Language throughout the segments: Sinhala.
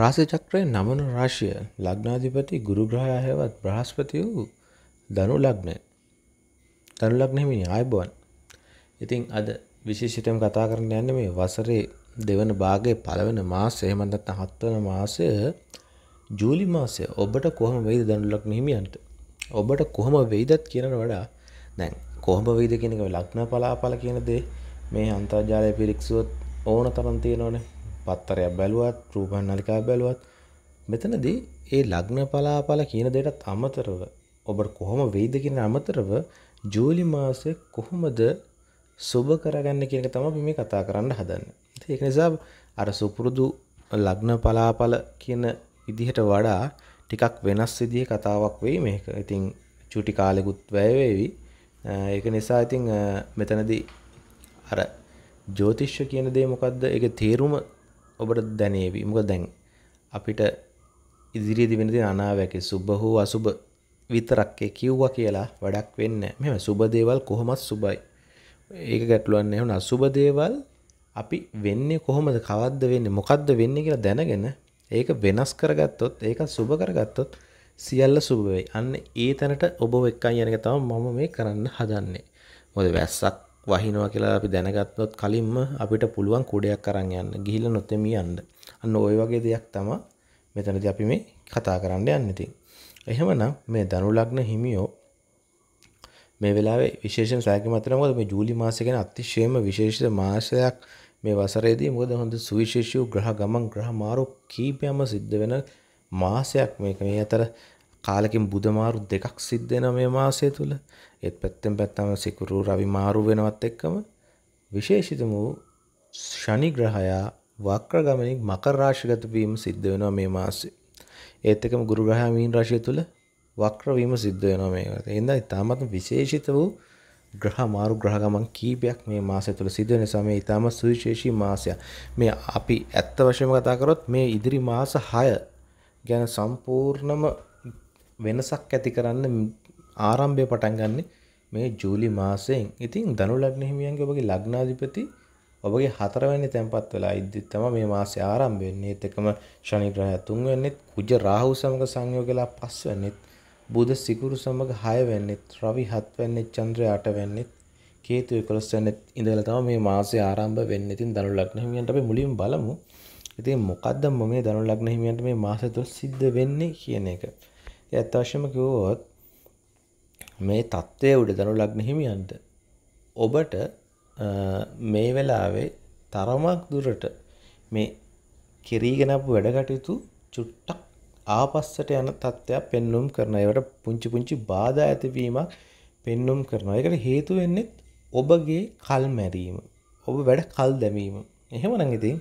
රාසචක්‍රය නමන රාශිය ලග්නාධිපති ගුරුග්‍රහය හෙවත් බ්‍රහස්පති වූ දනු ලග්නය තනු ලග්නෙමි ආයබුවන් ඉතිං අද විශේෂිතම කතා කරන්න යන්න මේ වසරේ දෙවන භාගය පළවෙන මාස එහෙමඳත් හත්වන මාසය ජූලි මාසය ඔබට කොහම වෙයිද දනු ලග්න හිමියන්ට ඔබට කොහොම වෙයිදත් කියනට වඩා දැන් කොහොම වෙයිද කියනක ලක්න පලාපල කියනදේ මේ අන්තර්ජාලය පිරික්සුවත් ඕන තරන් තියෙනවනේ පත්තරයක් බැලුවත් රූපන් නලිකා බැලුවත් මෙතනදී ඒ ලග්න පලාපල කියන දෙයටත් අමතරව ඔබට කොහොම වෙයිද කියන අමතරව ජූලි මාසය කොහොමද සුබ කරගන්න කියන එක තමයි මේ කතා කරන්න හදන්නේ. ඒක නිසා අර සුපුරුදු ලග්න පලාපල කියන විදිහට වඩා ටිකක් වෙනස් විදිහේ කතාවක් වෙයි මේක. ඉතින් චුටි කාලෙකුත් වැය වේවි. ඒක නිසා ඉතින් මෙතනදී අර ජ්‍යොතිෂ්‍ය කියන දේ මොකද්ද? ඒකේ තේරුම ඔබට දැනේවි. මොකද දැන් අපිට ඉදිරියේදී වෙන දේ අනාවැකි සුබ හෝ අසුබ විතරක් ඒ කිව්වා කියලා වැඩක් වෙන්නේ නැහැ. මෙහෙම සුබ දේවල් කොහොමත් සුබයි. ඒක ගැටලුවක් නැහැ. උන අසුබ දේවල් අපි වෙන්නේ කොහොමද? කවද්ද වෙන්නේ? මොකද්ද වෙන්නේ කියලා දැනගෙන ඒක වෙනස් කරගත්තොත් ඒක සුබ කරගත්තොත් සියල්ල සුබ වෙයි. අන්න ඒ තැනට ඔබ එක්කන් යන එක තමයි මම මේ කරන්න හදන්නේ. මොකද වැස්සක් වහිනවා කියලා අපි දැනගත්තොත් කලින්ම අපිට පුළුවන් කුඩයක් අරන් යන්න ගිහිල්ලා නොතෙමී යන්න. අන්න ওই වගේ දෙයක් තමයි මෙතනදී අපි මේ කතා කරන්න යන්නේ ඉතින්. එහෙමනම් මේ ධනු ලග්න හිමියෝ මේ වෙලාවේ විශේෂයෙන් සෑහීමක් තියෙනවා මොකද මේ ජූලි මාසය ගැන අතිශයම විශේෂිත මාසයක් මේ වසරේදී මොකද හොඳ සුවිශේෂී ග්‍රහ ගමන් ග්‍රහ මාරු කීපයක්ම සිද්ධ වෙන මාසයක් මේක මේ අතර කාලකින් බුදමාරු දෙකක් සිද්ධෙන මේ මාසය තුළ ඒත් පැත්තෙන් පැත්තම සිකුරු රවි මාරු වෙනවත් එක්කම විශේෂිතම වූ ශනිග්‍රහයා වක්‍රගමනින් මකර රාශිගත වීම සිද්ධ වෙනවා මේ මාසේ. ඒත් එකම ගුරු ග්‍රහයා මීන රාශිය තුළ වක්‍ර වීම සිද්ධ වෙනවා මේකට. එහෙනම් ඉතාමත් විශේෂිත වූ ග්‍රහ මාරු ග්‍රහගමන් කීපයක් මේ මාසය තුළ සිද්ධ වෙන සමය ඉතාම සුවිශේෂී මාසයක්. මේ අපි ඇත්ත වශයෙන්ම කතා කරොත් මේ ඉදිරි මාස 6 ගැන සම්පූර්ණම වෙනසක් ඇති කරන්න ආරම්භය පටන් ගන්න මේ ජූලි මාසයෙන් ඉතින් දනු ලග්න හිමියන්ගේ ඔබගේ ලග්නාධිපති ඔබගේ හතරවැනි තැන්පත් වෙලා ඉද්දි තමයි මේ මාසේ ආරම්භ වෙන්නේ ඒත් එකම ශනි ග්‍රහය තුන්වැන්නෙත් කුජ රාහු සමග සංයෝගලා පස්වැන්නෙත් බුධ සිකුරු සමග හයවැන්නෙත් රවි හත්වැන්නෙත් චන්ද්‍රය අටවැන්නෙත් කේතු 11 වෙනිත් ඉඳලා තමයි මේ මාසේ ආරම්භ වෙන්නේ. ඉතින් දනු ලග්න හිමියන්ට අපි මුලින්ම බලමු. ඉතින් මොකද්ද මේ දනු ලග්න හිමියන්ට මේ මාසය තුළ සිද්ධ වෙන්නේ කියන එක. ඇත්ත වශයෙන්ම කිව්වොත් මේ தත්ත්වයේ උඩ දනු ලග්න හිමියන්ට ඔබට මේ වෙලාවේ තරමක් දුරට මේ කෙරීගෙන අපු වැඩ කටයුතු චුට්ටක් ආපස්සට යන තත්ත්වයක් පෙන්눔 කරනවා. ඒවට පුංචි පුංචි බාධා ඇතිවීමක් පෙන්눔 කරනවා. ඒකට හේතු වෙන්නේ ඔබගේ කල් මැරීම. ඔබ වැඩ කල් දැමීම. එහෙමනම් ඉතින්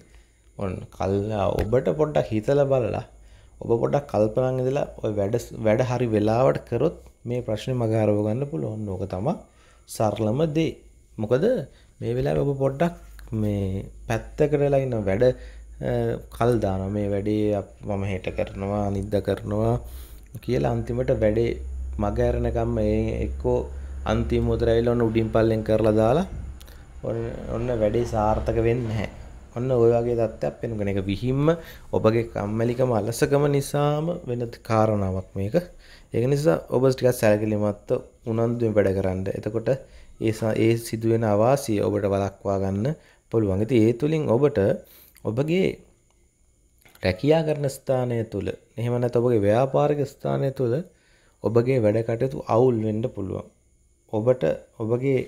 ඔන්න කල්ලා ඔබට පොඩ්ඩක් හිතලා බලලා ඔබ පොඩක් කල්පනන් ඉදලා ඔය වැඩ වැඩ හරි වෙලාවට කරොත් මේ ප්‍රශ්නේ මගහරව ගන්න පුළුවන්. ඕක තමයි සරලම දේ. මොකද මේ වෙලාවේ ඔබ පොඩ්ඩක් මේ පැත්තකටලා ඉන්න වැඩ කල් දානවා. මේ වැඩේ මම හෙට කරනවා, අනිද්දා කරනවා කියලා අන්තිමට වැඩේ මගහැරනකම් ඒ එක්කෝ අන්තිම උදරවිල ඔන්න උඩින් පල්ලෙන් කරලා දාලා ඔන්න වැඩේ සාර්ථක වෙන්නේ නැහැ. ඔන්න ඔය වගේ තත්ත්වයක් පෙනුගෙන එක විහිම්ම ඔබගේ කම්මැලිකම අලසකම නිසාම වෙන කාරණාවක් මේක ඒක නිසා ඔබ ටිකක් සැලකිලිමත්ව උනන්දුවෙන් වැඩ කරන්න එතකොට ඒ ඒ සිදුවෙන අවාසිය ඔබට වළක්වා ගන්න පුළුවන් ඉතින් ඒ තුලින් ඔබට ඔබගේ රැකියා කරන ස්ථානය තුල එහෙම නැත්නම් ඔබගේ ව්‍යාපාරික ස්ථානය තුල ඔබගේ වැඩ කටයුතු අවුල් වෙන්න පුළුවන් ඔබට ඔබගේ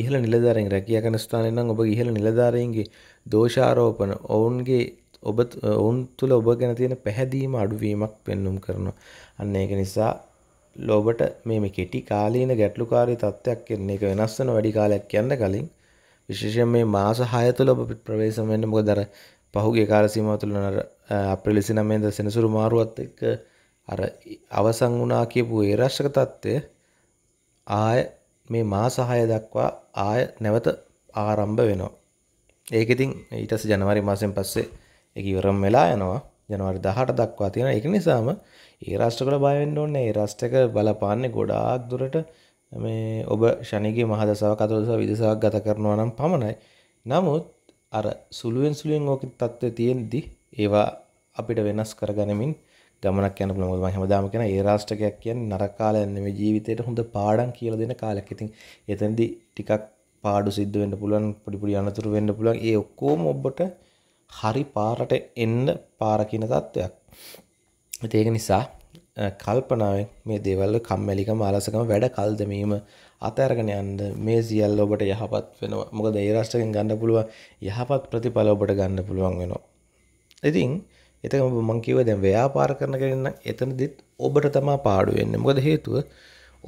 ඉහළ නිලධාරීන් රැකියා කරන ස්ථානයේ නම් ඔබ ඉහළ නිලධාරීන්ගේ දෝෂාරෝපන ඔවුන්ගේ ඔබ ඔවුන් තුළ ඔබ ගැන තියෙන පැහැදීම අඩුවීමක් පෙන්නුම් කරනවා. අන්න ඒක නිසා ලෝබට මේ කෙටි කාලීන ගැටලුකාරී තත්ත්වයක් එන්නේ එක වෙනස් වෙන වැඩි කාලයක් යන්න කලින් විශේෂයෙන් මේ මාස 6 තුළ ඔබ ප්‍රවේශම් වෙන්න මොකද අර පහුගිය කාල සීමාව තුළ අර අප්‍රේල් 29 වෙනිදා සෙනසුරු මාරුවත් එක්ක අර අවසන් වුණා කියපු ඒ රාශක තත්ත්වය ආය මේ මාස 6 දක්වා ආය නැවත ආරම්භ වෙනවා. ඒක ඉතින් ඊටස් ජනවරි මාසයෙන් පස්සේ එක ඉවරම් වෙලා යනවා ජනවරි දහට දක්වා තියෙන එක නිසාම ඒ රාෂ්ට්‍රකට බයවෙන්න ඕන්න ඒ රාෂ්ටක බලපාන්නේ ගොඩාක් දුරට මේ ඔබ ශනිගේ මහදසාව කතලසා විදසාවක් ගත කරනවා නම් පමණයි නමුත් අර සුළුවෙන් සුළුවෙන් ඕක තත්ත්වය තියෙද්දි ඒවා අපිට වෙනස් කරගනමින් ගමනක් යන පුළුවන් මම හැමදාම කියන ඒ රාෂ්ටකයක් කියන්නේ නරක කාලයක් නෙමෙයි ජීවිතේට හොඳ පාඩම් කියලා දෙන කාලයක්. ඉතින් එතෙන්දී ටිකක් පාඩු සිද්ධ වෙන්න පුළුවන් පොඩි පොඩි අනතුරු වෙන්න පුළුවන් ඒ ඔක්කොම ඔබට හරි පාරට එන්න පාර කියන තත්වයක්. ඒක නිසා කල්පනාවෙන් මේ දේවල් කම්මැලිකම ආලසකම වැඩ කල් දැමීම අතහැරගෙන යන්න මේ සියල්ල ඔබට යහපත් වෙනවා. මොකද ඒ රාශියකින් ගන්න පුළුවන් යහපත් ප්‍රතිඵල ඔබට ගන්න පුළුවන් වෙනවා. ඉතින් එතකම මම කිව්වා දැන් ව්‍යාපාර කරන කෙනෙක් නම් එතනදිත් ඔබට තමයි පාඩු වෙන්නේ. මොකද හේතුව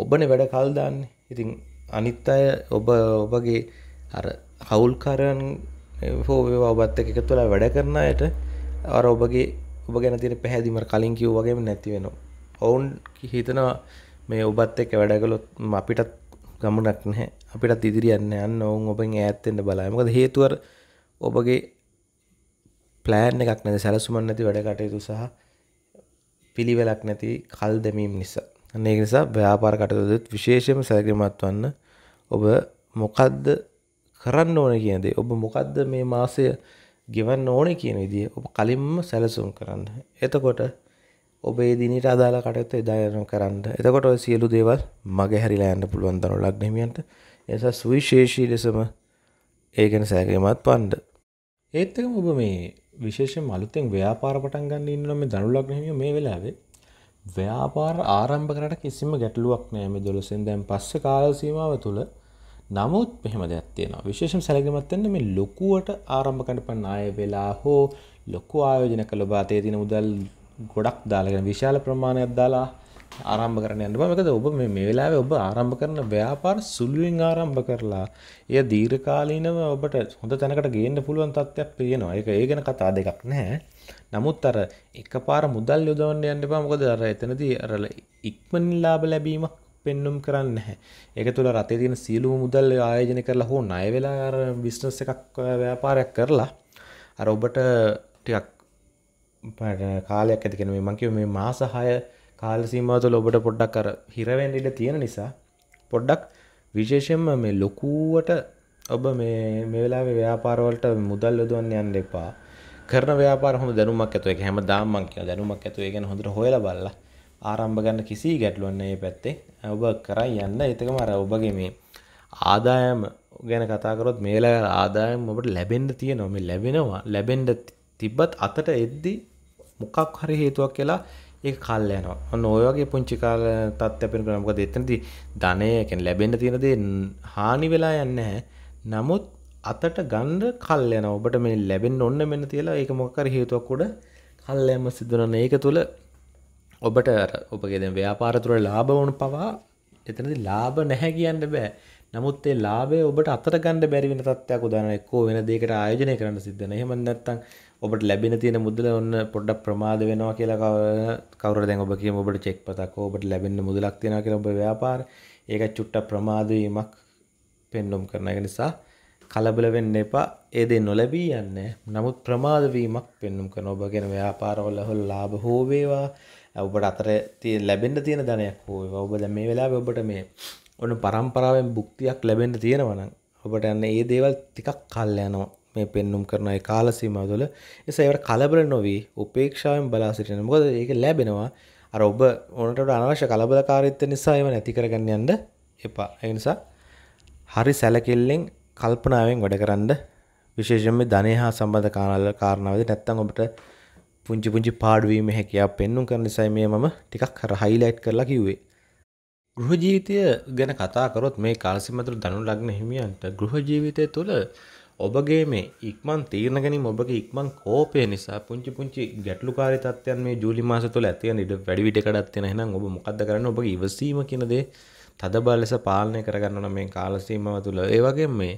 ඔබනේ වැඩ කල් දාන්නේ. ඉතින් අනිත් අය ඔබ ඔබගේ අර හවුල්කරන් හෝ ඔබත් එක තුලා වැඩ කරනයට අර ඔබගේ ඔබ ගැන තින පැහැදිම කලින් කිව් වගේම නැති වෙනවා ඔවුන් හිතනවා මේ ඔබත් එක වැඩගලොත් අපිටත් ගමනක් නැහැ අපිටත් ඉදිරියන්න යන්න ඔවුන් ඔබෙන් ඇත්තෙන්ට බලාමකද හේතුවර ඔබගේ පලෑන් එකක් නැති සැලසුමන් නැති වැඩ කටයුතු සහ පිළිවෙලක් නැති කල් දැමීම් නිසා අන්නේ නිසා ව්‍යාපාර කටයුතුත් විශේෂයෙන්ම සැලකිලිමත් වන්න. ඔබ මොකද්ද කරන්න ඕනේ කියන දේ, ඔබ මොකද්ද මේ මාසය ගෙවන්න ඕනේ කියන විදිය ඔබ කලින්ම සැලසුම් කරන්න. එතකොට ඔබේ දිනට අදාළ කටයුතු එදා යන කරන්න. එතකොට ඔය සියලු දේවල් මගහැරිලා යන්න පුළුවන් දරුවෝ ලග්න හිමියන්ට. ඒ නිසා සුවිශේෂී ලෙසම ඒ ගැන සැලකිලිමත් වන්න. ඒත් එකම ඔබ මේ විශේෂයෙන් අලුතෙන් ව්‍යාපාර පටන් ගන්න ඉන්න මේ ධනු ලග්න හිමියෝ මේ වෙලාවේ ව්‍යාපාර ආරම්භ කරට කිසිම ගැටලුවක් නෑම දොලසෙන් දැන් පස්ස කාල සීමාව තුළ නමුත් මෙහෙම දෙයක්ත්තියෙන විශේෂම් සැලගමත්තන්න මේ ලොකුවට ආරම්භකට පන්නාය වෙලා හෝ ලොක්කු ආයෝජන කළ බාතය තින මුදල් ගොඩක් දාලගෙන විශාල ප්‍රමාණයක් දාලා ආරම්භ කරන යන්න මකද ඔබ මේ වෙලාව ඔබ ආරම්භ කරන ව්‍යාපාර සුළුවෙන් ආරම්භ කරලා එය දීර්කාලීනව ඔබට හොඳ තැනකට ගේන්න පුළුවන් තත්ත්වයක් පියෙනවා එක ඒ ගැන කතා දෙකක් නෑ නමුත් අර එකපාර මුදල් යොදවන්න යන්න එපා මොකද අර එතනදී අර ඉක්මනින් ලාභ ලැබීමක් පෙන්නුම් කරන්න නැහැ. ඒක තුල රටේ තියෙන සියලුම මුදල් ආයෝජනය කරලා හෝ ණය වෙලා අර බිස්නස් එකක් ව්‍යාපාරයක් කරලා අර ඔබට ටිකක් කාලයක් ඇති කියන මේ මං කියුවේ මේ මාස 6 කාල සීමාව තුළ ඔබට පොඩ්ඩක් අර හිර වෙන්න ඉඩ තියෙන නිසා පොඩ්ඩක් විශේෂයෙන්ම මේ ලොකුවට ඔබ මේ මේ වෙලාවේ ව්‍යාපාර වලට මුදල් යොදවන්න යන්න එපා. කරන ව්‍යාපාර හොඳ දැනුමක් ඇතුව එක හැමදාම මං කියන දැනුමක් ඇතුව ඒ ගැන හොඳට හොයලා බලලා ආරම්භ ගන්න කිසි ගැටලුවක් නැහැ මේ පැත්තේ. ඔබ කරන් යන්න එතකම අර ඔබගේ මේ ආදායම ගැන කතා කරොත් මේ වෙලාවේ ආදායම ඔබට ලැබෙන්න තියෙනවා. මේ ලැබෙනවා. ලැබෙන්න තිබ්බත් අතට එද්දි මොකක් හරි හේතුවක් කියලා ඒ කල් යනවා ඔන්න ඔයගේ පුංචි කාල තත්ත්වපෙන කරමක දෙතනති ධනය කැන ලැබෙන තියෙනදේ හානි වෙලා යන්න නමුත් අතට ගණ්ඩ කල් යන ඔබට මේ ලැබෙන් ඔන්න මෙන්න තියලා ඒක මොකර හේතුවක් උඩ කල්ලෑම සිදුරන්න ඒක තුළ ඔබට ඔබගේ දැන් ව්‍යාපාර තුළ ලාභවුණු පවා එතනදි ලාභ නැහැ කියන්න බෑ නමුත් ඒ ලාභය ඔබට අතට ගන්න බැරි වෙන තත්ත්වයක් උදාන එක්කෝ වෙන දෙයකට ආයෝජනය කරන්න සිද්ධ වෙනවා. එහෙම නැත්නම් ඔබට ලැබෙන තියෙන මුදල ඔන්න පොඩ්ඩක් ප්‍රමාද වෙනවා කියලා කවුරුර දැන් ඔබ කියමු ඔබට චෙක් පතක් ඔබට ලැබෙන මුදලක් තියෙනවා කියලා ඔබ ව්‍යාපාරේ ඒක චුට්ටක් ප්‍රමාද වීමක් පෙන්වුම් කරන නිසා කලබල වෙන්න එපා ඒ දේ නොලැබී යන්න නමුත් ප්‍රමාදවීමක් පෙන්නුම් කරන ඔබගෙන ව්‍යාපාරවල හොල් ලාභ හෝවේවා ඔබට අතර තිය ලැබෙන්ට තියෙන ධනයක් හෝවා ඔබද මේ වෙලා ඔබට මේ ඔන්න පරම්පරාවෙන් බුක්තියක් ලැබෙන්ට තියෙනවනම් ඔබට යන්න ඒ දේවල් ටිකක් කල් යනවා මේ පෙන්නුම් කරන කාලසීම තුළ එසයිවට කලබල නොවී උපේක්ෂාවෙන් බලා සිටින මොකද ඒක ලැබෙනවා අර ඔබ ඕනට අනවශ්‍ය කලබලකාරීත්ව නිසා එව නැති කරගන්න යන්න එපා එනිසා හරි සැලකිල්ලෙන් කල්පනාවෙන් වැඩ කරන්න විශේෂම ධනය හා සම්බඳ කානල්ල කාරණාවද නැත්තං ඔබට පුංචි පුංචි පාඩුවීම හැකයා පෙන්නුම් කර නිසයි මේ මම ටිකක් කර හයිලයිට් කරලා කිව්වේ. ගෘහ ජීවිතය ගැන කතාකරොත් මේ කාලසිමතුර දනු ලග්න හිමියන්ට ගෘහ ජීවිතය තුළ ඔබගේ මේ ඉක්මන් තීරණ ගැනීම ඔබගේ ඉක්මන් කෝපය නිසා පුංචි පුංචි ගැටලුකාරී තත්ත්වයන් මේ ජූලි මාස තුළ ඇති වෙන ඉඩ වැඩි විඩකඩක් තියෙන එහෙනම් ඔබ මොකද්ද කරන්නේ ඔබගේ ඉවසීම කියන දේ තදබල ලෙස පාලනය කරගන්නන මේ කාලසීමව තුළ ඒවගේ මේ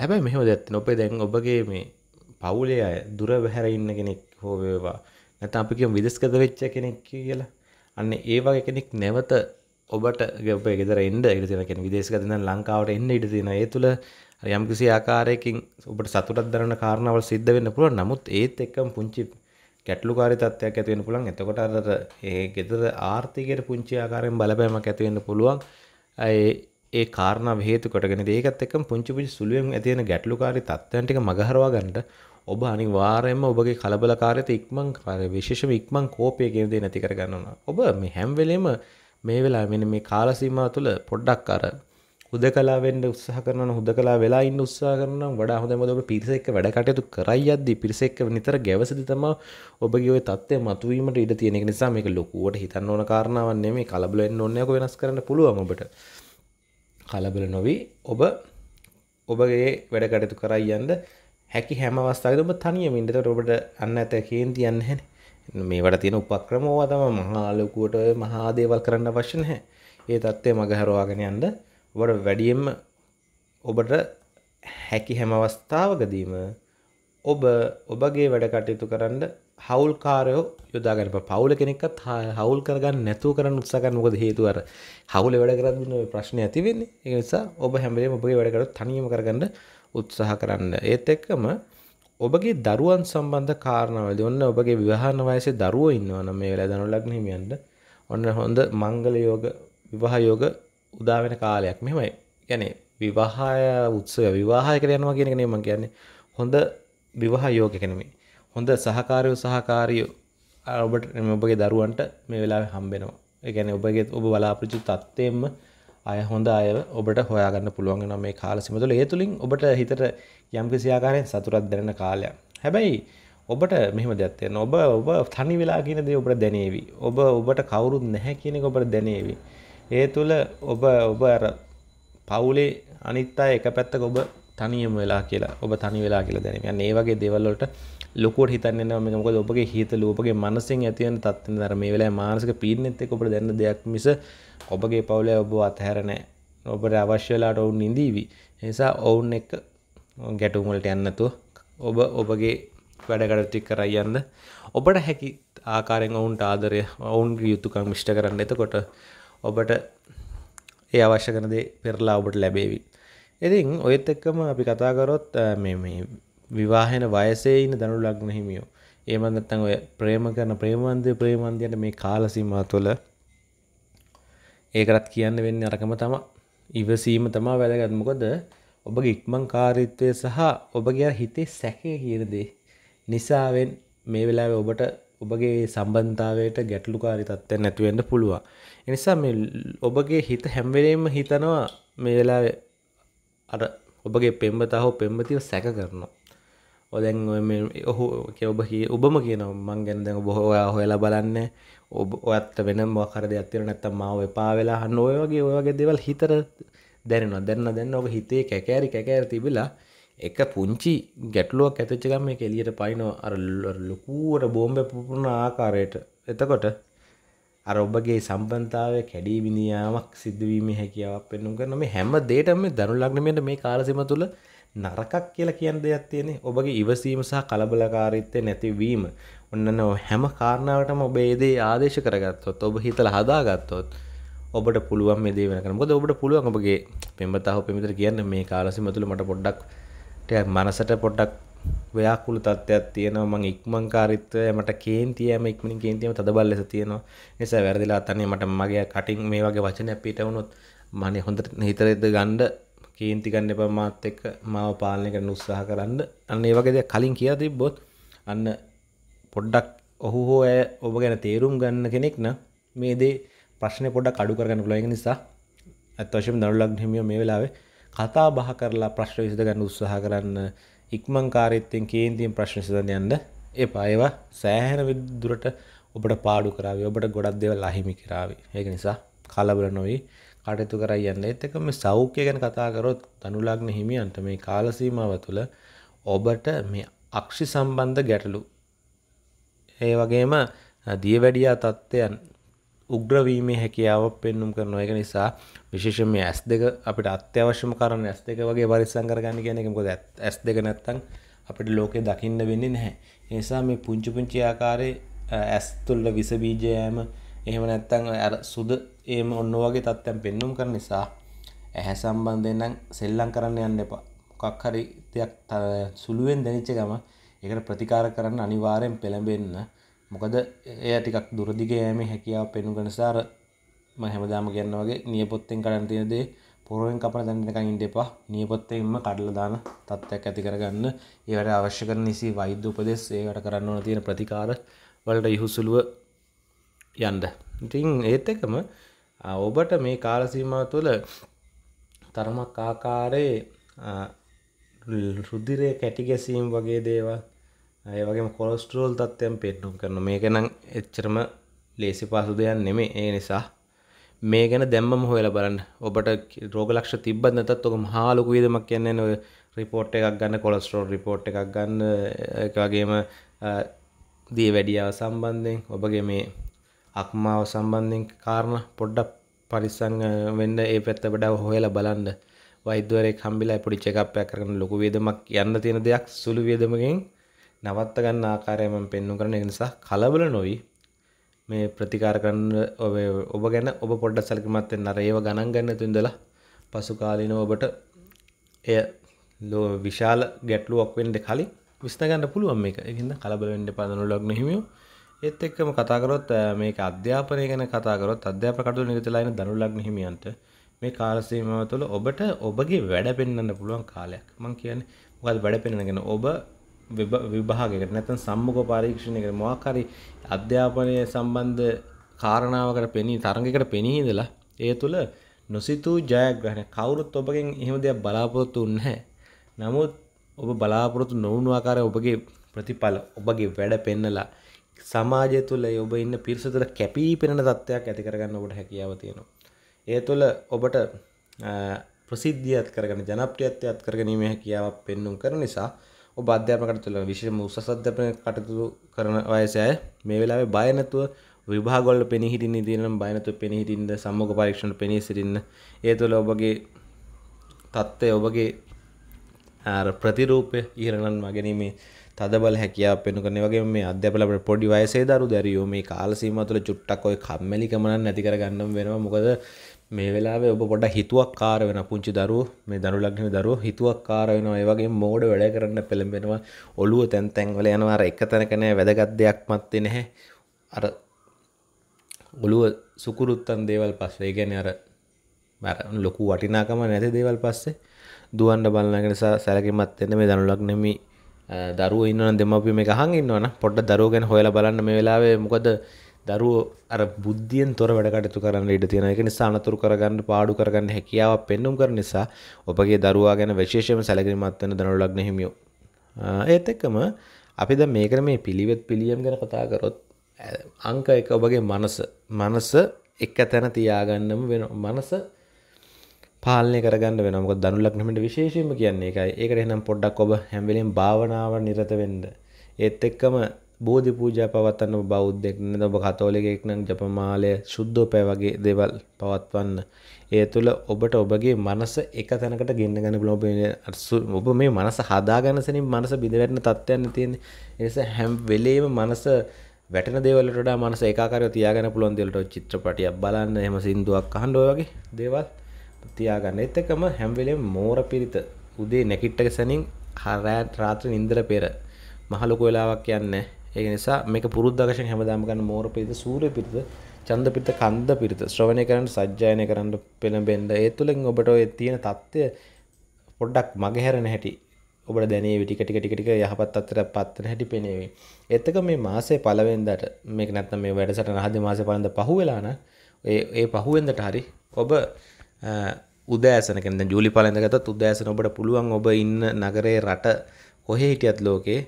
හැබැයි මෙහම දැත්තින ඔපේ දැන් ඔබගේ මේ පවුලේ අය දුර බැහැර ඉන්න කෙනෙක් හෝවේවා නැත අපිකම විදස්කද වෙච්ච කෙනෙක් කියලා අන්න ඒවගේ කෙනෙක් නැවත ඔබට ගැප ගෙදර එන්ඩ ඉඩතින කෙන විදේශකතින ලංකාවට එන්න ඉඩතින ඒ තුළ යම්කිසි ආකාරයකින් ඔබට සතුටත් දරන කාරණාවල් සිද්ධ වෙන්න පුළුව නමුත් ඒත් එක්කම් පුංචිප ගැටලුකාරි තත්ත්වයක් ඇතිවෙන පුළන් එතකොට අර ඒ ගෙදර ආර්ථිකයට පුංචි ආකාරයෙන් බලපෑමක් ඇතිවෙන්න පුළුවන් ඒ කාරණ හේතු කොටගෙන ඒකත් එක්ක පුංචි පුංචි සුළුවෙන් ඇතිවෙන ගැටලුකාරි තත්ත්වයන් ටික මගහරවා ගන්නට ඔබ අනිවාර්යයෙන්ම ඔබගේ කලබලකාරීත ඉක්මන් විශේෂම ඉක්මන් කෝපය කියන දේ නැති කර ගන්නවා. ඔබ මේ හැම වෙලෙම මේ වෙලාවේ මෙන්න මේ කාල සීමාව තුළ පොඩ්ඩක් අර හුදකලා වෙන්න උත්සාහ කරන හුදකලා වෙලා ඉන්න උත්සාහ කරන වඩා හොඳ මොකද ඔබ පිරිසෙක්ක වැඩ කටයුතු කරයි යද්දී පිරිසෙක්ක නිතර ගැවසෙදි තමයි ඔබගේ ওই தත්ත්වය මතුවීමට ඉඩ තියෙන එක නිසා මේක ලොකුවට හිතන්න ඕන කාරණාවක් නෙමෙයි කලබල වෙන්න ඕනේ ඔක වෙනස් කරන්න පුළුවන් ඔබට කලබල නොවි ඔබ ඔබගේ වැඩ කටයුතු කරයි යන්න හැකි හැම අවස්ථාවකදී ඔබ තනියම ඉන්න ඒතකොට ඔබට අන්න ඇත කේන්ති යන්නේ නැහැ මේවට තියෙන උපක්‍රමෝව තම මහාලොකුවට මහාදේවල් කරන්න වශන හැ ඒ තත්ත්වය මගහරවාගෙන යන්ද ඔබට වැඩියෙන්ම ඔබට හැකි හැම අවස්ථාවකදීම ඔබ ඔබගේ වැඩ කටයුතු කරන්න හවුල්කාරයෝ යොදාගන්න පවුල කෙනෙක්ත් හවුල් කරගන්න නැතුව කරන්න උත්සාකරන්න මොකද හේතුවර හවුල වැඩ කරන්න ප්‍රශ්න ඇතිවෙන්නේ ඒ නිසා ඔබ හැමලේ ඔබගේ වැඩකට තනියම කරගන්න උත්සාහ කරන්න ඒත් එක්කම ඔබගේ දරුවන් සම්බන්ධ කාරණාවලද ඔන්න ඔබගේ විවාහන වයසේ දරුවෝ ඉන්නවනම් මේ වෙලාව දනුලග්න හිමියන්ට ඔන්න හොඳ මංගල යෝග විවාහ යෝග උදා වෙන කාලයක් මෙමයි ගැනේ විවාහය උත්සය විවාහය කර යනවා කියෙන නම කියන්නේ හොඳ විවාහ යෝග කෙනෙමේ හොඳ සහකාරයෝ සහකාරියෝ ඔබට ඔබගේ දරුවන්ට මේ වෙලා හම්බෙනවා එකැන ඔබගේ ඔබ බලාපෘචි තත්වයෙන්ම අය හොඳ අය ඔබට හොයාගන්න පුළුවන් නම් මේ කාලසිම තුළ ඒ තුළින් ඔබට හිතට යම්කිසියාකාරයෙන් සතුරත් දැනෙන කාලයක් හැබැයි ඔබට මෙහම දෙයක්ත්වයන ඔබ ඔබ තනි වෙලා කියනද ඔබට දැනේවි ඔබ ඔබට කවුරුත් නැහැ කියනෙ ඔබට දැනේවි ඒ තුළ ඔබ ඔබ අර පවුලේ අනිත් අය එක පැත්තක ඔබ තනියම වෙලා කියලා ඔබ තනි වෙලා කියලා දැනීම. يعني ඒ වගේ දේවල් වලට ලොකුවට හිතන්නේ නැහැ මේක මොකද ඔබගේ හිතල ඔබගේ මනසෙන් ඇති වෙන තත්ත්වෙන දර මේ වෙලාවේ මානසික පීඩනෙත් එක්ක ඔබට දැනෙන දෙයක් මිස ඔබගේ පවුලේ ඔබ අතහැර නැහැ. ඔබට අවශ්‍ය වෙලාවට ඔවුන් නිදීවි. ඒ නිසා ඔවුන් එක්ක ගැටුම් වලට යන්න නැතුව ඔබ ඔබගේ වැඩ කටයුතු කරයි යන්න ඔබට හැකි ආකාරයෙන් ඔවුන්ට ආදරය ඔවුන්ගේ යුතුයකම් ඉෂ්ට කරන්න. එතකොට ඔබට ඒ අවශ්‍ය කරන දේ පෙරලා ඔබට ලැබේවි. ඉතින් ඔයත් එක්කම අපි කතා කරොත් මේ මේ විවාහන වයසේ ඉන්න දනු ලග්න හිමියෝ. එහෙම නැත්නම් ඔය ප්‍රේම කරන ප්‍රේමවන්තය ප්‍රේමවන්තියට මේ කාල සීමාව තුළ ඒකටත් කියන්න වෙන්නේ අරකම තමයි. ඉවසීම තමයි වැදගත්. මොකද ඔබගේ ඉක්මන් කාරීත්වය සහ ඔබගේ හිතේ සැකය කියන දේ නිසාවෙන් මේ වෙලාවේ ඔබට ඔබගේ සම්බන්ධතාවයට ගැටලුකාරී තත්ත්වයක් නැති වෙන්න පුළුවන්. එනිසා මේ ඔබගේ හිත හැම්වලේම හිතනවා මේ වෙලා අර ඔබගේ පෙම්බතා හෝ පෙම්බතිව සැක කරනවා ඔදැන් ඔහු ඔබ ඔබම කියන මං ගැන දැ බොහෝයා හොයලා බලන්න ඔබ ඔත් වෙන මොකරද ඇතිර නැත්තම් මාව එපා වෙලා හන්න ඔය වගේ ඔයගේ දෙවල් හිතර දැනවා දැන්න දැන්න ඔබ හිතේ කැකෑරි කැකෑර තිබිලා එක පුංචි ගැටලුවක් ඇතච්චකම මේ එලියට පයිනෝ අර ලොකුවට බෝම්බ පුපුරුණ ආකාරයට එතකොට අර ඔබගේ සම්බන්ධතාවය කැඩී විනියාවක් සිද්ධවීම හැකියාවක් පෙන්නුම් කරන මේ හැම දේටම මේ දනු ලග්නමෙන් මේ කාලසීම තුළ නරකක් කියලා කියන දෙයක් තියෙන්නේ ඔබගේ ඉවසීම සහ කලබලකාරීත්වය නැතිවීම. ඔන්න හැම කාරණාවටම ඔබ ඒ දේ ආදේශ කරගත්තොත් ඔබ හිතලා හදාගත්තොත් ඔබට පුළුවන් මේ දේ වෙනකන්. මොකද ඔබට පුළුවන් ඔබගේ පෙම්බතාව පෙමිතර කියන්නේ මේ කාලසීම තුළ මට පොඩ්ඩක් මනසට පොඩ්ඩක් ව්‍යාකුල තත්ත්වයක් තියෙනවා මං ඉක්මංකාරීත්වය මට කේන්තියම ඉක්මනින් කේන්තියම තදබල ලෙස තියෙනවා නිසා වැරදිලා අතන්නේ මට මගේ කටින් මේ වගේ වචනයක් පිට වුණොත් මම හොඳට හිතරෙද්ද ගන්න කේන්ති ගන්න එපා මාත් එක්ක මාව පාලනය කරන්න උත්සාහ කරන්න අන්න ඒ වගේ දේ කලින් කියලා තිබ්බොත් අන්න පොඩ්ඩක් ඔහු හෝ ඇය ඔබ ගැන තේරුම් ගන්න කෙනෙක් නම් මේ දේ ප්‍රශ්නේ පොඩ්ඩක් අඩු කරගන්න පුළුවන් නිසා අත් වශයෙන්ම දනුලග්න හිමියෝ මේ වෙලාවේ කතා බහ කරලා ප්‍රශ්න විසඳ ගන්න උත්සාහ කරන්න ඉක්මංකාරීත්වයෙන් කේන්තියෙන් ප්‍රශ්න විසඳන්න යන්න එපා. ඒවා සෑහෙන දුරට ඔබට පාඩු කරાવી. ඔබට ගොඩක් දේවල් අහිමි කරાવી. ඒක නිසා කලබල නොවි කටයුතු කරා යන්න. ඒත් එක්ක මේ සෞඛ්‍ය ගැන කතා කරොත් තනුලග්න හිමියන්ට මේ කාල සීමාව තුළ ඔබට මේ අක්ෂි සම්බන්ධ ගැටලු ඒ වගේම දියවැඩියා තත්ත්වයන් උග්‍රවීමේ හැකියාව පෙන්නුම් කරනවා එක නිසා විශේෂම මේ ඇස් දෙක අපිට අත්‍යවශ්‍යම කරන්න ඇස් දෙක වගේ පරිස්සම් කරගන්න කියන එක මොකද ඇස් දෙක නැත්තම් අපිට ලෝකේ දකින්න වෙන්නේ නැහැ. ඒ නිසා මේ පුංචි පුංචි ආකාරයේ ඇස් තුළ විස බීජ යෑම එහෙම නැත්තම් අර සුද එහෙම ඔන්න වගේ තත්ත්වයන් පෙන්නුම් කරන නිසා ඇහැ සම්බන්ධයෙන් නම් සෙල්ලම් කරන්න යන්න එපා. මොකක් හරි දෙයක් සුළුවෙන් දැනෙච්ච ගම ඒකට ප්‍රතිකාර කරන්න අනිවාර්යෙන් පෙළඹෙන්න. මොකද එය ටිකක් දුරදිගෑම හැකියාව පෙනුග නිසාර ම හැමදාම ගන්න වගේ නියපොත්තෙන් කරන්තියදේ පොරුවෙන් කපන දැන්නකං ඉන්ඩපා නියපොත්තෙන්ම කඩලදාන තත්ත්යක් ඇති කරගන්න ඒවට අවශ්‍ය කර නිසි වෛද්‍ය උපදෙස් ඒකට කරන්න ඕන තියෙන ප්‍රතිකාර වලට ඉහුසුළුව යන්ඩ ඉතින් ඒත් එකම ඔබට මේ කාලසීමා තුළ තරමක් ආකාරයේ රුද්ධිරය කැටිගැසීම් වගේ දේවල් ඒ වගේ කොලස්ටරෝල් තත්ත්යම් පෙන්නුම් කරන මේ ගැනම් එච්චරම ලේසි පාසු දෙයන් නෙමේ ඒ නිසා මේ ගැන දැම්ම හොයලා බලන්න ඔබට රෝග ලක්ෂ තිබ්බත් නැතත් ඔක මහා ලොකු වියදමක් කියන්නේ ඔය රිපෝට් එකක් ගන්න කොලස්ටරෝල් රිපෝට් එකක් ගන්න ඒක වගේම දියවැඩියාව සම්බන්ධයෙන් ඔබගේ මේ අක්මාව සම්බන්ධයෙන් කාරණා පොඩ්ඩක් පරිස්සම් වෙන්න ඒ පැත්ත වඩා හොයලා බලන්න වෛද්‍යවරයෙක් හම්බිලා පොඩි චෙකප් එකක් කරගෙන ලොකු වේදමක් යන්න තියෙන දෙයක් සුළු වේදමකින් නවත්ත ගන්න ආකාරය මම පෙන්වු කරන නිසා කලබල නොවි මේ ප්‍රතිකාර කරන්න ඔබ ගැන ඔබ පොඩ්ඩක් සැලකිලිමත් වෙන්න අර ඒව ගණන් ගන්න තු ඉඳලා පසු කාලිනව ඔබට එය ලෝ විශාල ගැටලුවක් වෙන්න කලින් විසඳ ගන්න පුළුවන් මේක. ඒක හින්දා කලබල වෙන්න එපා දනුලොග් නෙහිමියෝ. ඒත් එක්කම කතා කරොත් මේක අධ්‍යාපනය ගැන කතා කරොත් අධ්‍යාපන කටයුතු නිරතලා ඉන්න දනුලොග් නෙහිමියන්ට මේ කාල සීමාව තුළ ඔබට ඔබගේ වැඩ පෙන්වන්න පුළුවන් කාලයක්. මම කියන්නේ මොකද වැඩ පෙන්වන්න ගැන ඔබ විභාගයකට නැත්නම් සම්මුඛ පරීක්ෂණයකට මොකක් හරි අධ්‍යාපනය සම්බන්ධ කාරණාවකට පෙනී තරඟයකට පෙනී ඉඳලා ඒ තුළ නොසිතූ ජයග්‍රහණ කවුරුත් ඔබගෙන් එහෙම දෙයක් බලාපොරොත්තු නැහැ. නමුත් ඔබ බලාපොරොත්තු නොවුණු ආකාරය ඔබගේ ප්‍රතිඵල ඔබගේ වැඩ පෙන්නලා සමාජය තුළ ඔබ ඉන්න පිරිස තුළ කැපී පෙනෙන තත්ත්වයක් ඇති කරගන්න ඔබට හැකියාව තියෙනවා. ඒ තුළ ඔබට ප්‍රසිද්ධියත් කරගෙන ජනප්‍රියත්වයත් කරගැනීමේ හැකියාවක් පෙන්눔 කරන නිසා ඔබ අධ්‍යාපනකට තුළ විශේෂම උසස් අධ්‍යාපන කටයුතු කරන වයසේ අය මේ වෙලාවේ බය නැතුව විභාගවල පෙනී හිටින්න ඉදිරියට නම් බය නැතුව පෙනී හිටින්න සම්මුඛ පරීක්ෂණ පෙනී සිටින්න ඒ තුළ ඔබගේ தත්ත්වය ඔබගේ අර ප්‍රතිරූපය ඉහළ නන්වා ගැනීමේ තදබල හැකියාව පෙන්වන කරන වගේ මේ අධ්‍යාපන ලැබෙන පොඩි වයසේ දරු දැරියෝ මේ කාල සීමාව තුළ චුට්ටක් ඔය කම්මැලිකම නම් නැති කරගන්නම වෙනවා මොකද මේ වෙලාවේ ඔබ පොඩ හිතුවක් කාර වෙන පුංචි දරුවෝ මේ දරු ලග්නේ දරුවෝ හිතුවක් කාර වෙනවා ඒ වගේ මෝඩ වැඩ කරන්න පෙළඹෙනවා ඔළුව තැන් තැන් වල යනවා අර එක තැනක නෑ වැදගත් දෙයක්වත් නැත්තේ නැහැ අර ඔළුව සුකුරුත්තන් දේවල් පස්සේ ඒ කියන්නේ අර ලොකු වටිනාකම නැති දේවල් පස්සේ දුවන්න බලන නිසා සැලකිලිමත් වෙන්න මේ දනුලග්නමි දරුව ඉන්නන දෙමපි මේ හන් ඉන්නවන පොඩ්ඩ දරුවගෙන හොයල බලන්න මේ වෙලාවේ මොකද දරුව අර බුද්ධියෙන් තොර වැඩකටතු කරන්න ඉඩ තියෙන එක නිසා අනතුරු කරගන්න පාඩු කරගන්න හැකියාව පෙන්නුම් කර නිසා ඔබගේ දරුවා ගැන විශේෂම සැලකිරිමත්වන දනු ලග්න හිමියෝ ඒත් එක්කම අපි ද මේකන මේ පිළිවෙත් පිළියම් ගැන කතාකරොත් අංක එක ඔබගේ මනස මනස එක තැන තියාගන්නම වෙන මනස පාලනය කරගන්න වෙනමක දනු ලක්නමට විශේෂයම කියන්නේ එකයි ඒකට එනම් පොඩ්ඩක් ඔබ හැමිලෙන් භාවනාව නිරතවෙන්ඩ. ඒත් එක්කම බෝධි පූජ පවත්වන්න බෞද්ධෙක් ඔබ කතෝලිකෙක් නම් ජපමාලය ශුද්ධෝ පැ වගේ දෙවල් පවත්වන්න. ඒ තුළ ඔබට ඔබගේ මනස එක තැනකට ගෙන්න්න ගන්න ලොබ ඔබ මේ මනස හදාගන්නසනින් මනස බිඳවැටන තත්ත්වයන්න තියෙන එස හැම් වෙලේම මනස වැටන දෙවලට මනස එකකාර තියාගෙන පුළොන් දෙලට චිත්‍රපටිය බලන්න එම සිින්දුවක් කහන්ඩෝගේ දේවල්. තියාගන්න එත්තකම හැම්වෙලේ මෝර පිරිත උදේ නැකිට්ටක සැනින් හරෑත් රාත්‍ර ඉන්දර පෙර මහලොක වෙලාවක් යන්න ඒ නිසා මේක පුරුද්දකශ හැමදාමගන්න මෝර පිරිත සූරය පිරිත චන්ද පිරිත කන්ද පිරිත ශ්‍රවණය කරන්න සජ්ජායනය කරන්න පෙළඹෙන්ඩ ඒ තුළින් ඔබට ඔය තියෙන තත්ත්වය පොඩ්ඩක් මගහැරන හැටි ඔබට දැනේ ටික ටික ටික ටික යහපත් අතර පත්තන හැටි පෙනෙවේ එතක මේ මාසේ පළවෙන්දට මේක නැත්නම් මේ වැඩසටහන හද මාසේ පළඳ පහුවෙලාන ඒ පහුවෙන්දට හරි ඔබ උදෑසනකෙන් ජූලි පලඳගතත් උදෑසන ඔබට පුළුවන් ඔබ ඉන්න නගරේ රට කොහේ හිටියත් ලෝකේ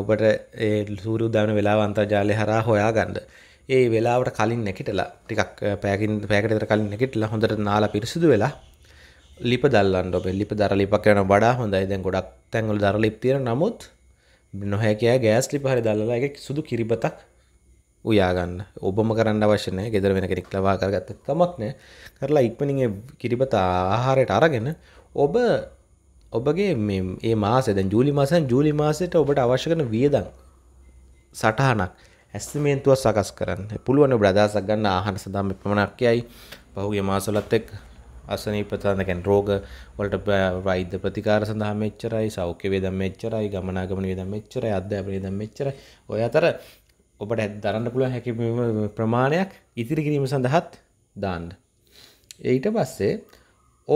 ඔබට සූරු දවන වෙලා අන්තර්ජාලය හරා හොයා ගන්ඩ ඒ වෙලාවට කලින් නැකටලා ටිකක් පැකින් පැකටතර කලින් නැකටලා හොඳට නාලා පිරිසිදු වෙලා ලිප දල්ලන්න ඔබ ලිප දර ලිපක් යන වඩා හොඳයි දැන් ගොඩක් තැන්වල දර ලිප්තිර නමුත් නොහැකෑ ගෑස් ලිපහරි දල්ලලා එක සුදු කිරිබතක් උයාගන්න ඔබම කරන්න වශනය ගෙදර වෙන කෙනෙක් ලබා කරගත්ත තමක් නෑ කරලා ඉක්මනිගේ කිරිබත ආහාරයට අරගෙන ඔබ ඔබගේ මේ මාසෙද ජූලි මාසන් ජූලි මාසයට ඔබට අවශ්‍ය කරන වියදන් සටහනක් ඇස්තිමේන්තුව සකස් කරන්න පුළුවන බ්‍රදසක් ගන්න ආහන සදාම පමණක් යයි පහුගේ මාසොලත් එක් අසනීපතන්නකැන් රෝග වලට වෛද්‍ය ප්‍රතිකාර සඳහා මෙච්චරයි සෞඛ්‍ය වේදම් මෙච්චරයි ගමනාගමන වේදම් මෙච්චරයි අධ්‍යාපන වේදම් මෙච්චරයි ඔය අතර ඔබට දරන්න පුළුව හැකි ප්‍රමාණයක් ඉතිරි කිරීම සඳහත් දාන්න. ඊට පස්සේ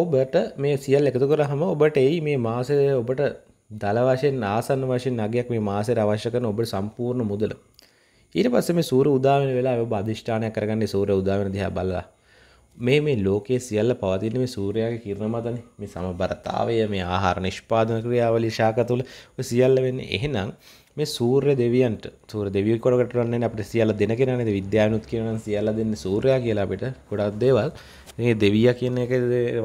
ඔබට මේ සියල් එකතු කරහම ඔබට එයි මේ මාසය ඔබට දල වශයෙන් ආසන්න වශයෙන් නගයක් මේ මාසයට අවශ්‍ය කරන ඔබට සම්පූර්ණ මුදල. ඊට පස්සේ මේ සූර්ය උදාවෙන වෙලාව ඔබ අධිෂ්ඨානය කරගන්නේ සූර්ය උදාවෙන දිහා බලලා මේ මේ ලෝකයේ සියල්ල පවතින මේ සූර්යාගේ කිරණ මතනේ මේ සමබරතාවය මේ ආහාර නිෂ්පාදන ක්‍රියාවලිය ශාක තුල ඔය සියල්ල වෙන්නේ එහෙනම් මේ සූර්ය දෙවියන්ට සූර්ය දෙවියෙක් කොටකට රන්නේ අපිට සියල්ල දෙන කෙනා නේද විද්‍යානුත් කියනවා සියල්ල දෙන්නේ සූර්යා කියලා අපිට ගොඩක් දේවල් මේ දෙවියා කියන එක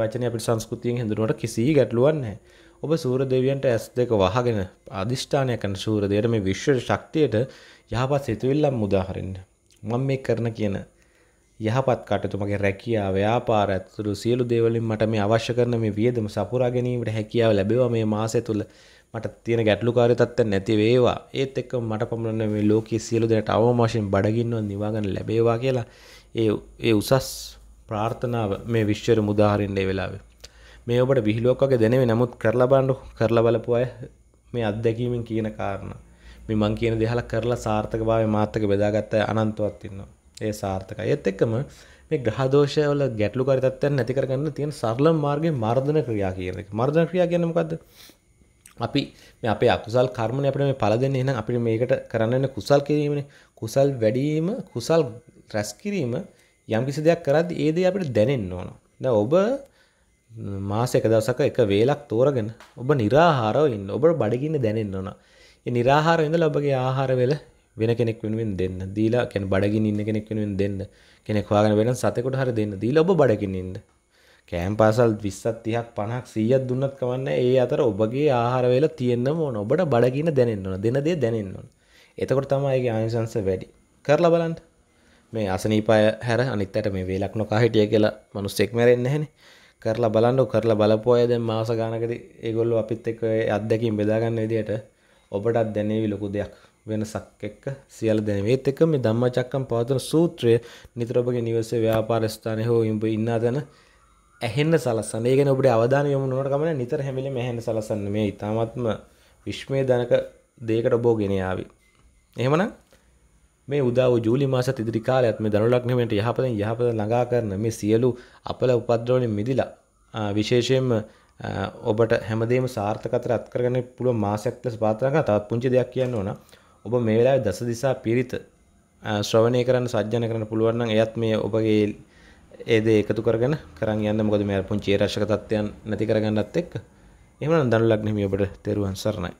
වචනේ අපිට සංස්කෘතියෙන් හඳුනනකොට කිසි ගැටලුවක් නැහැ ඔබ සූර දෙවියන්ට ඇස් දෙක වහගෙන අධිෂ්ඨානය කරන සූර දෙයට මේ විශ්ව ශක්තියට යහපත් සිතුවිල්ලම් මුදාහරින්න. මම මේ කරන කියන යහපත් කටතු මගේ රැකියා ව්‍යාපාර ඇතුළු සියලු දේවලින් මට මේ අවශ්‍ය කරන මේ වියදම සපුරා ගැනීමට හැකියාව ලැබේවා මේ මාසය තුළ මට තියෙන ගැටලුකාරී තත්ත්වයන් නැති වේවා ඒත් එක්ක මට පමණ මේ ලෝකයේ සියලු දේට අවම වශයෙන් බඩගින්නව නිවා ගන්න ලැබේවා කියලා ඒ ඒ උසස් ප්‍රාර්ථනාව මේ විශ්වර මුදාහරින්න ඒ වෙලාවේ මේ ඔබට විහිළුවක් වගේ දැනෙවේ නමුත් කරලා බලන්න කරලා බලපු අය මේ අත්දැකීමෙන් කියන කාරණා මේ මං කියන දේ අහලා කරලා සාර්ථකභාවය මාත් එක්ක බෙදාගත්ත අනන්තවත් ඉන්නවා ඒ සාර්ථකයි ඒත් එක්කම මේ ග්‍රහදෝෂවල ගැටලු කාරී තත්ත්වයන් නැති කරගන්න තියෙන සරලම මාර්ගය මර්ධන ක්‍රියා කියන එක. මර්ධන ක්‍රියා කියන්නේ මොකද්ද? අපි මේ අපේ අකුසල් කර්මනේ අපිට මේ පළ දෙන්නේ එහෙනම් අපිට මේකට කරන්න වෙන කුසල් කිරීමනේ කුසල් වැඩි වීම කුසල් රැස් කිරීම යම් කිසි දෙයක් කරද්දී ඒ දේ අපිට දැනෙන්න ඕන. දැන් ඔබ මාස එක දවසක එක වේලක් තෝරගෙන ඔබ निराහාරව ඉන්න. ඔබට බඩගින්න දැනෙන්න ඕන. ඒ निराහාරව ඉඳලා ඔබගේ ආහාර වේල වෙන කෙනෙක් වෙනුවෙන් දෙන්න දීලා කැන බඩගින් ඉන්න කෙනෙක් වෙනුවෙන් දෙන්න කෙනෙක් වාගෙන වෙන සතකොට හර දෙන්න දීලා ඔබ බඩගින් ඉන්න කෑම් පාසල් 20ක් 30ක් 50ක් 100ක් දුන්නත් කමන්නේ ඒ අතර ඔබගේ ආහාර වේල තියෙන්න ඕන ඔබට බඩගින දැනෙන්න ඕන දෙන දේ දැනෙන්න ඕන එතකොට තමයි ඒකේ ආනිසංශ වැඩි කරලා බලන්න මේ අසනීපය හැර අනිත් අයට මේ වේලක් නොකා හිටිය කියලා මිනිස්සෙක් මැරෙන්නේ නැහනේ කරලා බලන්න කරලා බලපු අය දැන් මාස ගානකදී ඒගොල්ලෝ අපිත් එක්ක අත්දැකීම් බෙදා ගන්න විදිහට ඔබටත් දැනේවි ලොකු දෙයක් වෙනසක් එක්ක සියල්ල දැනෙන්නේ. ඒත් එක්ක මේ ධම්මචක්කම් පවත්වන සූත්‍රය නිතර ඔබගේ නිවසේ ව්‍යාපාර ස්ථානයේ හෝ ඔබ ඉන්න තැන ඇහෙන්න සලස්සන්න. ඒ කියන්නේ ඔබට අවධානය යොමු නොවන ගමන නිතර හැම වෙලෙම ඇහෙන්න සලස්සන්න. මේ ඊ타මත්ම විශ්මේධනක දෙයකට ඔබව ගෙන යාවි. එහෙමනම් මේ උදා වූ ජූලි මාසත් ඉදිරි කාලයත් මේ ධනු ලග්නයට යහපතෙන් යහපත ළඟා කරන මේ සියලු අපල උපද්‍රවලින් මිදිලා විශේෂයෙන්ම ඔබට හැමදේම සාර්ථකතර අත්කරගන්න පුළුවන් මාසයක් ලෙස පාත්‍රා කරන තවත් පුංචි දෙයක් කියන්න ඕන. ඔබ මේ වෙලාවේ දස දිසා පිරිත ශ්‍රවණය කරන්න සජ්ජන කරන්න පුළුවන් නම් එයත් මේ ඔබගේ ඒ දේ එකතු කරගෙන කරන් යන්න මොකද මේ පුංචි රාශක තත්ත්වයන් නැති කරගන්නත් එක්ක එහෙමනම් දනු ලග්න හිමි ඔබට තෙරුවන් සරණයි